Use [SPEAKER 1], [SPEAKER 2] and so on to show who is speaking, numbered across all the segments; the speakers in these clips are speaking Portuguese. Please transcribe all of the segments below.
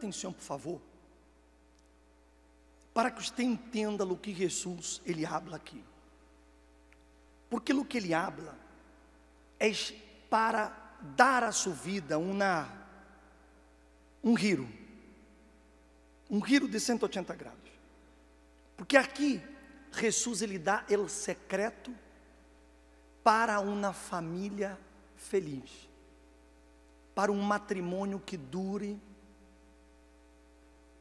[SPEAKER 1] atenção, por favor, para que você entenda o que Jesus ele habla aqui. Porque o que ele habla é para dar à sua vida uma, um giro, um giro de 180 graus. Porque aqui Jesus ele dá o secreto para uma família feliz, para um matrimônio que dure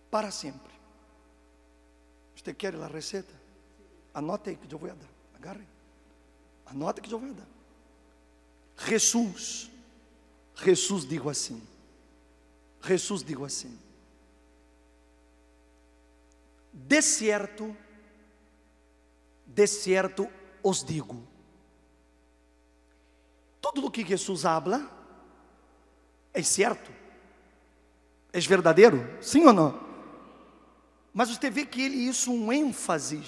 [SPEAKER 1] para siempre. ¿Usted quiere receita? Anota Anote que eu vou dar. Agarre. Anote que eu vou dar. Jesus, Jesus digo assim. Jesus digo assim. De certo, de certo os digo. Tudo o que Jesus habla é certo. É verdadeiro? Sim ou não? Mas você vê que ele isso um ênfase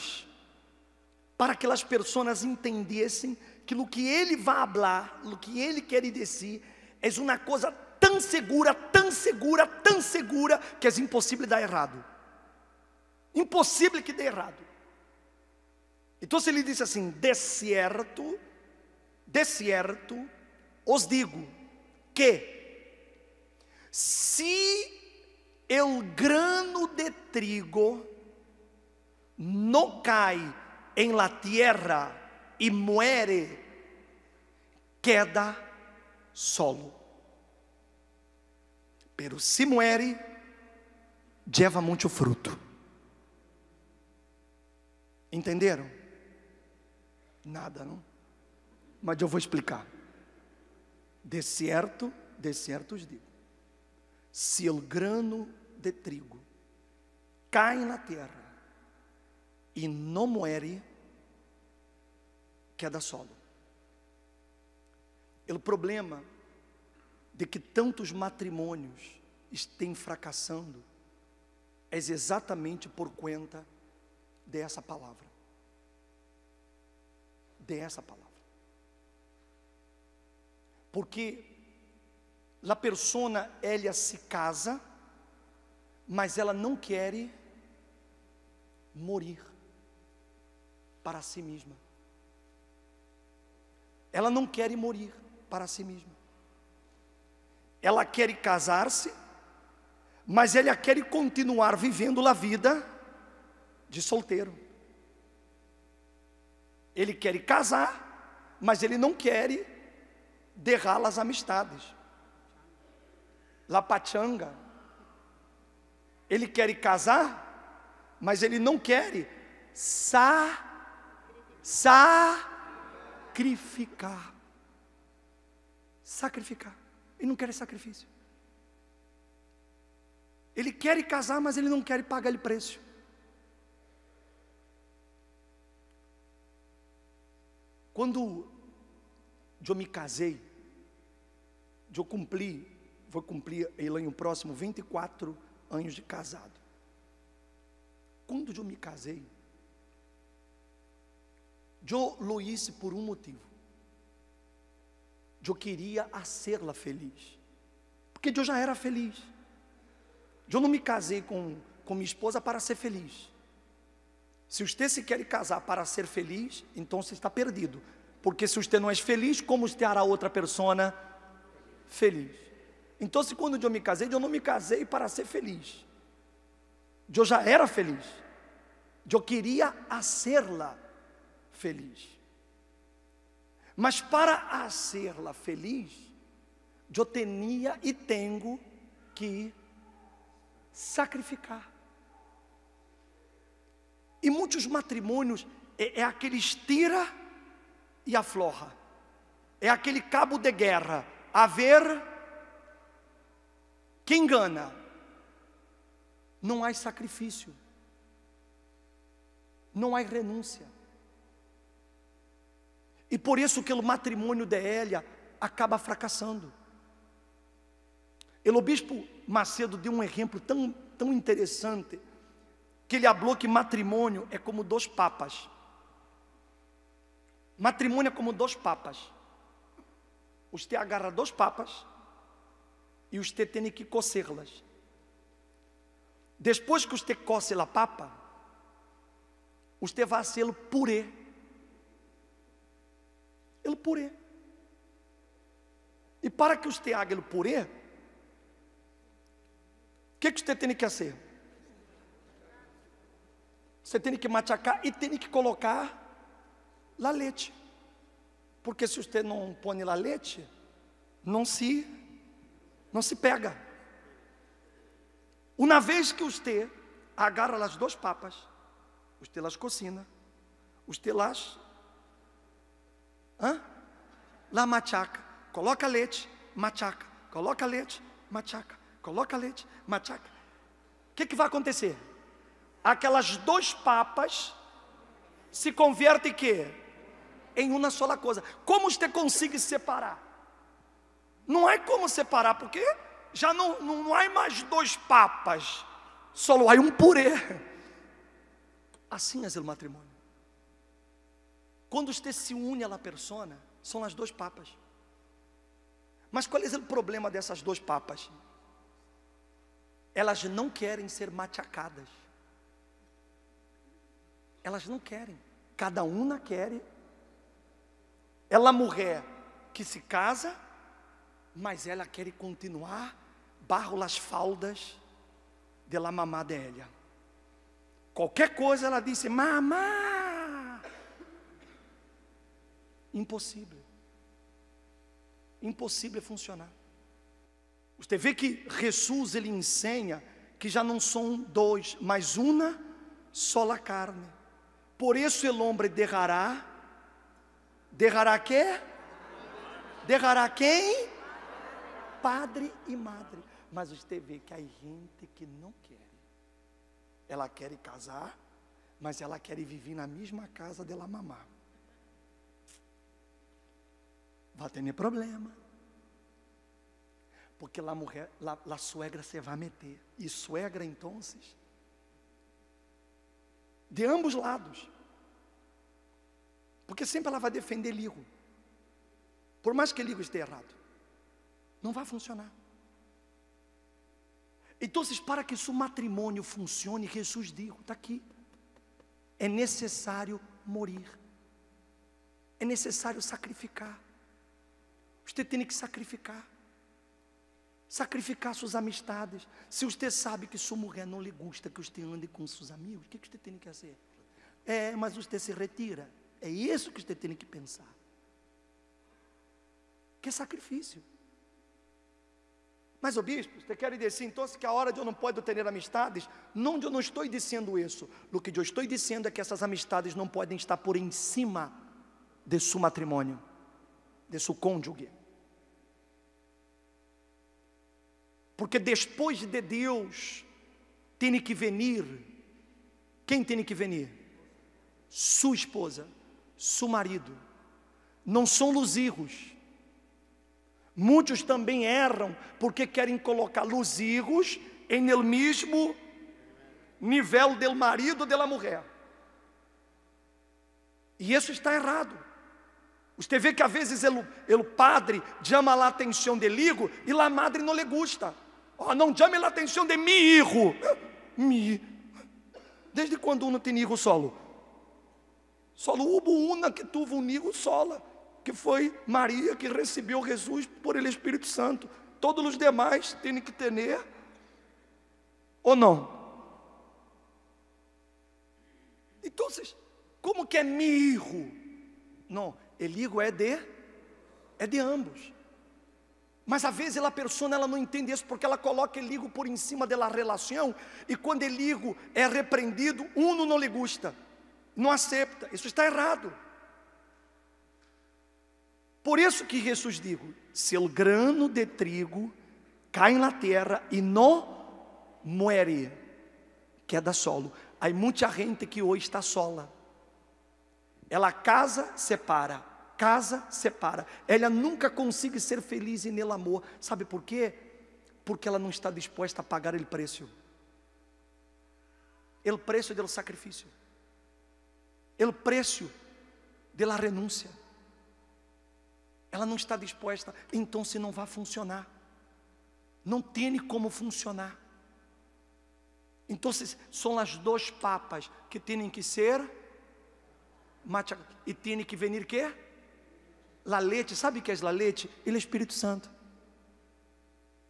[SPEAKER 1] para que as pessoas entendessem que o que ele vai falar, o que ele quer dizer, é uma coisa tão segura, tão segura, tão segura, que é impossível dar errado. Impossível que dê errado. Então se ele disse assim, de certo, de certo, os digo que se El grano de trigo não cai em la tierra e muere, queda solo. Pero se muere, lleva muito fruto. Entenderam? Nada, não? Mas eu vou explicar. De certo, de certo os digo: se o grano de trigo cai na terra e não muere, queda é solo. pelo o problema de que tantos matrimônios estão fracassando é exatamente por conta dessa palavra. Dessa palavra. Porque la persona ela se casa mas ela não quer morir para si mesma. Ela não quer morir para si mesma. Ela quer casar-se, mas ela quer continuar vivendo a vida de solteiro. Ele quer casar, mas ele não quer derrar as amistades. La pachanga ele quer casar, mas ele não quer sa, sacrificar. Sacrificar. Ele não quer sacrifício. Ele quer casar, mas ele não quer pagar o preço. Quando eu me casei, eu cumpri, vou cumprir ele em um próximo 24 anos anos de casado. Quando eu me casei, eu lo hice por um motivo. Eu queria hacerla feliz. Porque eu já era feliz. Eu não me casei com, com minha esposa para ser feliz. Se você se quer casar para ser feliz, então você está perdido. Porque se você não é feliz, como você hará outra pessoa feliz? Então, se quando eu me casei, eu não me casei para ser feliz. Eu já era feliz. Eu queria ser-la feliz. Mas para ser-la feliz, eu tinha e tenho que sacrificar. E muitos matrimônios é, é aquele estira e aflorra. É aquele cabo de guerra. Haver que engana, não há sacrifício, não há renúncia. E por isso que o matrimônio de Hélia acaba fracassando. O bispo Macedo deu um exemplo tão, tão interessante que ele falou que matrimônio é como dois papas. Matrimônio é como dois papas. Você agarra dois papas e te tem que cozer-las. Depois que te coce a papa, te vai ser o purê. Ele purê. E para que te haja o purê, o que, é que te tem que fazer? Você tem que machacar e tem que colocar la leite. Porque se você não põe la leite, não se não se pega. Uma vez que usted agarra as duas papas, usted las cocina, usted las hã? La machaca, coloca leite, machaca, coloca leite, machaca, coloca leite, machaca. O que, que vai acontecer? Aquelas duas papas se convertem quê? em uma só coisa. Como você consegue separar? Não há como separar, porque já não, não, não há mais dois papas, só há um purê. Assim é o matrimônio. Quando você se une à persona, são as dois papas. Mas qual é o problema dessas duas papas? Elas não querem ser machacadas. Elas não querem. Cada uma quer. Ela mulher que se casa mas ela quer continuar barro las faldas de la mamá dela. Qualquer coisa ela disse, mamá. Impossível. Impossível funcionar. Você vê que Jesus ele ensina que já não são dois, mas uma só a carne. Por isso o homem derrará, derrará quê? Derrará quem? padre e madre. Mas você vê que há gente que não quer. Ela quer casar, mas ela quer viver na mesma casa dela mamar. Vai ter problema. Porque lá mulher, lá, lá suegra você vai meter. E suegra então, de ambos lados. Porque sempre ela vai defender Ligo. Por mais que Ligo esteja errado. Não vai funcionar. Então, para que seu matrimônio funcione, Jesus diz, está aqui. É necessário morir. É necessário sacrificar. Você tem que sacrificar. Sacrificar suas amistades. Se você sabe que sua mulher não lhe gusta que você ande com seus amigos, o que você tem que fazer? É, mas você se retira. É isso que você tem que pensar. Que é sacrifício. Mas, o bispo, você quer dizer então que a hora de eu não posso ter amistades? Não, eu não estou dizendo isso. O que eu estou dizendo é que essas amistades não podem estar por em cima de seu matrimônio, de seu cônjuge. Porque depois de Deus, tem que venir. Quem tem que venir? Sua esposa, seu marido. Não são os erros Muitos também erram porque querem colocar os em el mesmo nível del marido ou da mulher. E isso está errado. Você vê que às vezes ele, padre chama a atenção de ligo e a madre não lhe gusta. Oh, não chame a atenção de mi hijo. Mi. Desde quando um não tem hijo solo? Solo hubo una que tuvo um hijo sola que foi Maria que recebeu Jesus por ele Espírito Santo. Todos os demais têm que ter, ou não? Então, como que é mirro? Não, eligo é de é de ambos. Mas às vezes a pessoa ela não entende isso porque ela coloca eligo por em cima da relação e quando eligo é repreendido, um não lhe gusta, não aceita. Isso está errado. Por isso que Jesus digo: se o grano de trigo cai na terra e não muere, queda é solo. Há muita gente que hoje está sola. Ela casa, separa, casa, separa. Ela nunca consegue ser feliz e nele amor. Sabe por quê? Porque ela não está disposta a pagar o preço. O preço do sacrifício. O preço da renúncia ela não está disposta, então se não vai funcionar. Não tem como funcionar. Então são as duas papas que têm que ser e tem que venir que? Lalete, sabe o que é Lalete? Ele é Espírito Santo.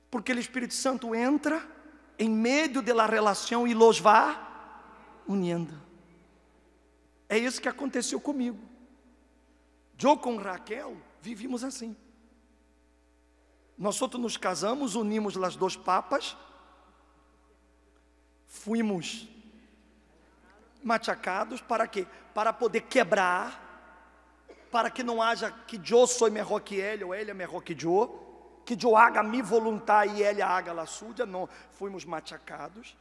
[SPEAKER 1] Porque o Espírito Santo entra em meio da relação e los vá unindo. É isso que aconteceu comigo. Eu com Raquel, Vivimos assim. Nós outros nos casamos, unimos as duas papas, fomos machacados para quê? Para poder quebrar, para que não haja que eu sou melhor que ele, ou ele é melhor que eu, que eu haga mi voluntad e ele haga la suya, não, fomos machacados,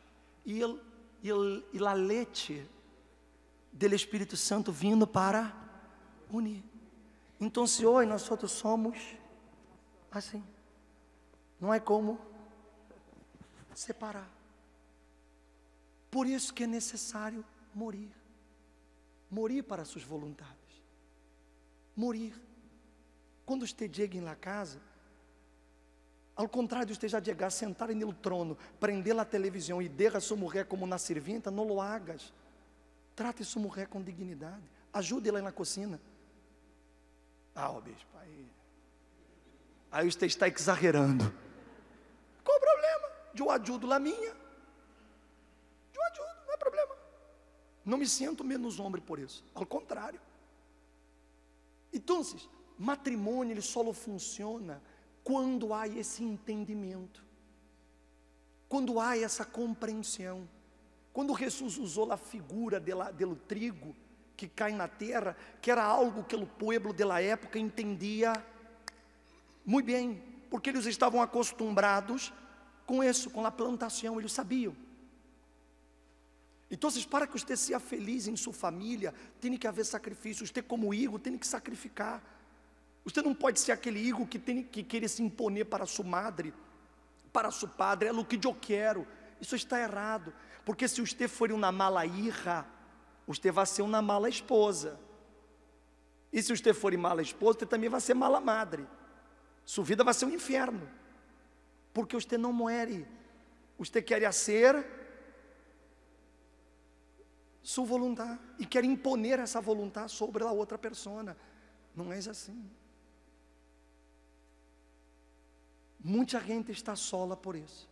[SPEAKER 1] e, ele, e, la leite do Espírito Santo vindo para unir. Então, se hoje nós outros somos assim, não é como separar. Por isso que é necessário morir. Morir para suas vontades. Morir. Quando você chega na casa, ao contrário de esteja chegar, sentar no trono, prender a televisão e derra sua mulher como na servinta, não lo hagas. Trate sua mulher com dignidade. Ajude ela na cozinha. Ah, o bispo, aí. Aí você está exagerando. Qual o problema? De um ajudo lá minha. De um ajudo, não é problema. Não me sinto menos homem por isso. Ao contrário. Então, matrimônio ele só funciona quando há esse entendimento. Quando há essa compreensão. Quando Jesus usou a figura dele do trigo, que cai na terra, que era algo que o povo da época entendia muito bem, porque eles estavam acostumados com isso, com a plantação, eles sabiam. Então, para que você seja feliz em sua família, tem que haver sacrifício. Você, como higo, tem que sacrificar. Você não pode ser aquele higo que tem que querer se imponer para sua madre, para seu padre, é o que eu quero. Isso está errado, porque se você for uma mala irra, você vai ser uma mala esposa. E se você for mala esposa, você também vai ser mala madre. Sua vida vai ser um inferno. Porque você não moere. Você quer ser sua vontade e quer imponer essa vontade sobre a outra pessoa. Não é assim. Muita gente está sola por isso.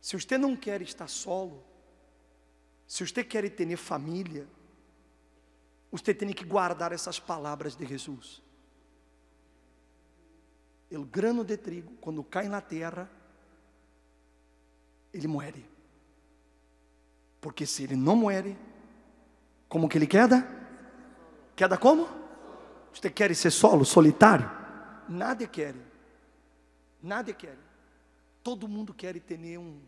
[SPEAKER 1] Se você não quer estar solo, se você quer ter família, você tem que guardar essas palavras de Jesus. O grano de trigo, quando cai na terra, ele morre. Porque se ele não morre, como que ele queda? Queda como? Você quer ser solo, solitário? Nada quer. Nada quer. Todo mundo quer ter um,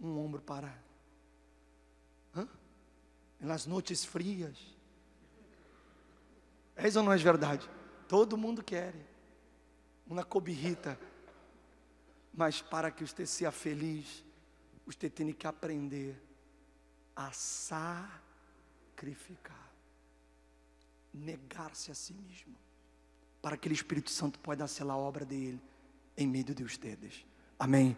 [SPEAKER 1] um ombro para nas noites frias. É isso ou não é verdade? Todo mundo quer uma cobirrita. Mas para que você seja feliz, você tem que aprender a sacrificar, negar-se a si mesmo, para que o Espírito Santo possa dar-se a obra dele em meio de vocês. Amém.